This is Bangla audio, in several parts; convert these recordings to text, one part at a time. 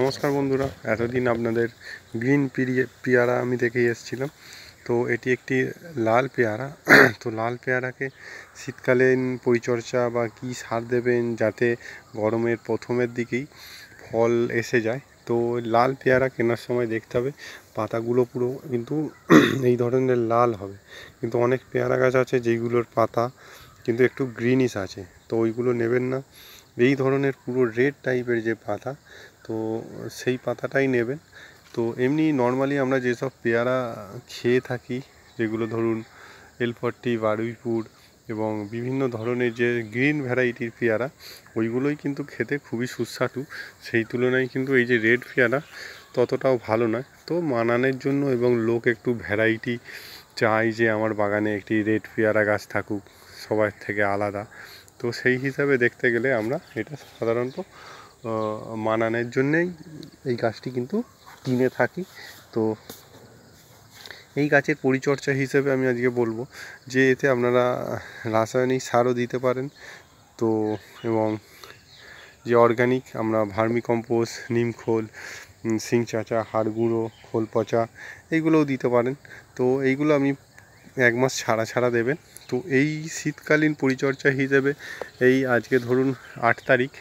নমস্কার বন্ধুরা এতদিন আপনাদের গ্রিন পেয়ারা আমি দেখে এসেছিলাম তো এটি একটি লাল পেয়ারা তো লাল পেয়ারাকে শীতকালীন পরিচর্যা বা কি সার দেবেন যাতে গরমের প্রথমের দিকেই ফল এসে যায় তো লাল পেয়ারা কেনার সময় দেখতে হবে পাতাগুলো পুরো কিন্তু এই ধরনের লাল হবে কিন্তু অনেক পেয়ারা গাছ আছে যেইগুলোর পাতা কিন্তু একটু গ্রিনিশ আছে তো ওইগুলো নেবেন না এই ধরনের পুরো রেড টাইপের যে পাতা তো সেই পাতাটাই নেবেন তো এমনি নর্মালি আমরা যেসব পেয়ারা খেয়ে থাকি যেগুলো ধরুন এল ফর্টি বারুইপুর এবং বিভিন্ন ধরনের যে গ্রিন ভ্যারাইটির পেয়ারা ওইগুলোই কিন্তু খেতে খুবই সুস্বাদু সেই তুলনায় কিন্তু এই যে রেড পেয়ারা ততটাও ভালো নয় তো মানানের জন্য এবং লোক একটু ভ্যারাইটি চাই যে আমার বাগানে একটি রেড পেয়ারা গাছ থাকুক সবার থেকে আলাদা তো সেই হিসাবে দেখতে গেলে আমরা এটা সাধারণত মানানের জন্যেই এই গাছটি কিন্তু কিনে থাকি তো এই গাছের পরিচর্যা হিসেবে আমি আজকে বলবো যে এতে আপনারা রাসায়নিক সারও দিতে পারেন তো এবং যে অর্গানিক আমরা ভার্মি কম্পোজ নিমখোল শিং চাচা হাড়গুঁড়ো খোল পচা এইগুলোও দিতে পারেন তো এইগুলো আমি এক মাস ছাড়া ছাড়া দেবেন তো এই শীতকালীন পরিচর্যা হিসেবে এই আজকে ধরুন আট তারিখ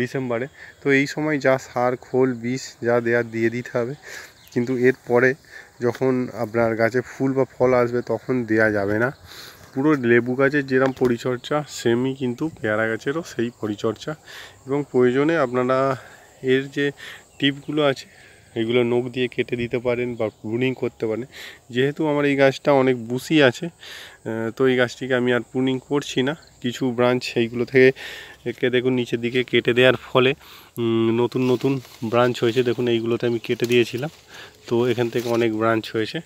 ডিসেম্বরে তো এই সময় যা সার খোল বিষ যা দেয়া দিয়ে দিতে হবে কিন্তু এর পরে যখন আপনার গাছে ফুল বা ফল আসবে তখন দেয়া যাবে না পুরো লেবু গাছের যেরকম পরিচর্যা সেমই কিন্তু পেয়ারা গাছেরও সেই পরিচর্যা এবং প্রয়োজনে আপনারা এর যে টিপগুলো আছে এগুলো নোক দিয়ে কেটে দিতে পারেন বা প্রুনিং করতে পারেন যেহেতু আমার এই গাছটা অনেক বুসি আছে তো এই গাছটিকে আমি আর প্রুনিং করছি না কিছু ব্রাঞ্চ এইগুলো থেকে একে দেখুন নিচের দিকে কেটে দেওয়ার ফলে নতুন নতুন ব্রাঞ্চ হয়েছে দেখুন এইগুলোতে আমি কেটে দিয়েছিলাম তো এখান থেকে অনেক ব্রাঞ্চ হয়েছে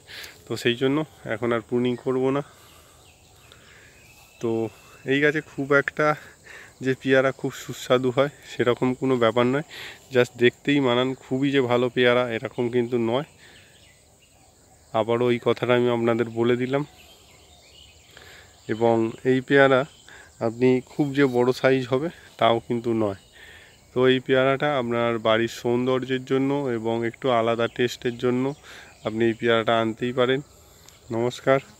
তো সেই জন্য এখন আর প্রুনিং করব না তো এই গাছে খুব একটা যে পেয়ারা খুব সুস্বাদু হয় সেরকম কোনো ব্যাপার নয় জাস্ট দেখতেই মানান খুবই যে ভালো পেয়ারা এরকম কিন্তু নয় আবারও ওই কথাটা আমি আপনাদের বলে দিলাম এবং এই পেয়ারা আপনি খুব যে বড় সাইজ হবে তাও কিন্তু নয় তো এই পেয়ারাটা আপনার বাড়ির সৌন্দর্যের জন্য এবং একটু আলাদা টেস্টের জন্য আপনি এই পেয়ারাটা আনতেই পারেন নমস্কার